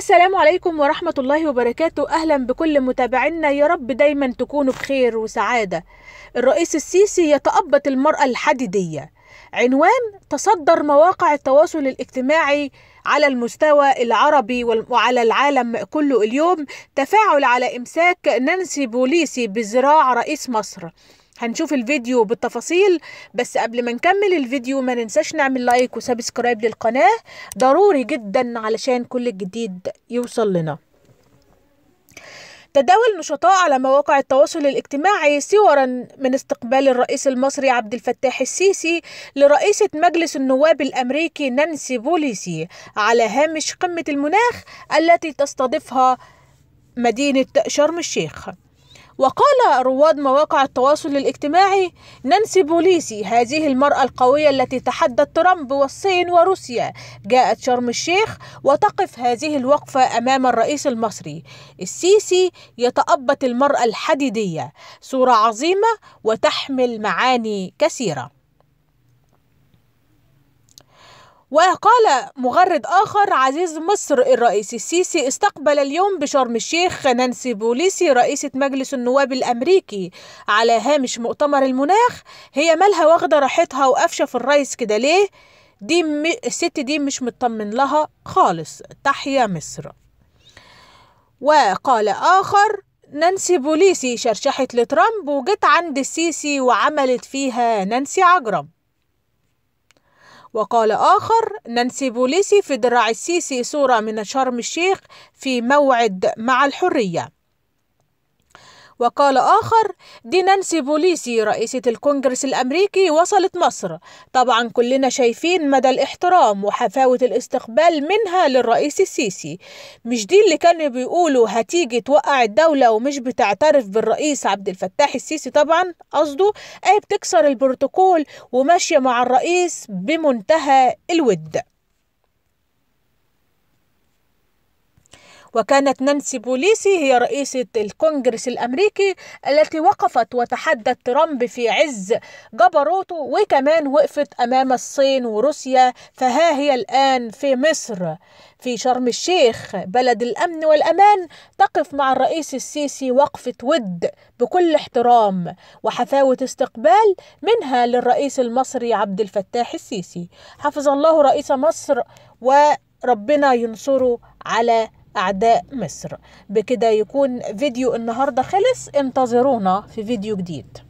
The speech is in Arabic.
السلام عليكم ورحمة الله وبركاته أهلا بكل متابعينا يا رب دايما تكونوا بخير وسعادة الرئيس السيسي يتأبط المرأة الحديدية عنوان تصدر مواقع التواصل الاجتماعي على المستوى العربي وعلى العالم كله اليوم تفاعل على إمساك نانسي بوليسي بذراع رئيس مصر هنشوف الفيديو بالتفاصيل بس قبل ما نكمل الفيديو ما ننساش نعمل لايك وسبسكرايب للقناة ضروري جدا علشان كل الجديد يوصل لنا تداول نشطاء على مواقع التواصل الاجتماعي صورا من استقبال الرئيس المصري عبد الفتاح السيسي لرئيسة مجلس النواب الأمريكي نانسي بوليسي على هامش قمة المناخ التي تستضيفها مدينة شرم الشيخ وقال رواد مواقع التواصل الاجتماعي نانسي بوليسي هذه المرأة القوية التي تحدت ترامب والصين وروسيا جاءت شرم الشيخ وتقف هذه الوقفة أمام الرئيس المصري السيسي يتأبط المرأة الحديدية صورة عظيمة وتحمل معاني كثيرة وقال مغرد آخر عزيز مصر الرئيس السيسي استقبل اليوم بشرم الشيخ نانسي بوليسي رئيسة مجلس النواب الأمريكي على هامش مؤتمر المناخ هي مالها واخدة راحتها وقفشة الرئيس كده ليه دي م... الست دي مش مطمن لها خالص تحيا مصر وقال آخر نانسي بوليسي شرشحت لترامب وجت عند السيسي وعملت فيها نانسي عجرم وقال آخر نانسي بوليسي في درع السيسي صورة من شرم الشيخ في موعد مع الحرية وقال آخر دي نانسي بوليسي رئيسة الكونجرس الأمريكي وصلت مصر طبعا كلنا شايفين مدى الاحترام وحفاوة الاستقبال منها للرئيس السيسي مش دي اللي كانوا بيقولوا هتيجي توقع الدولة ومش بتعترف بالرئيس عبد الفتاح السيسي طبعا قصده أي بتكسر البروتوكول وماشية مع الرئيس بمنتهى الود وكانت نانسي بوليسي هي رئيسة الكونجرس الأمريكي التي وقفت وتحدت ترامب في عز جبروته وكمان وقفت أمام الصين وروسيا فها هي الآن في مصر في شرم الشيخ بلد الأمن والأمان تقف مع الرئيس السيسي وقفة ود بكل احترام وحفاوة استقبال منها للرئيس المصري عبد الفتاح السيسي حفظ الله رئيس مصر وربنا ينصره على أعداء مصر بكده يكون فيديو النهاردة خلص انتظرونا في فيديو جديد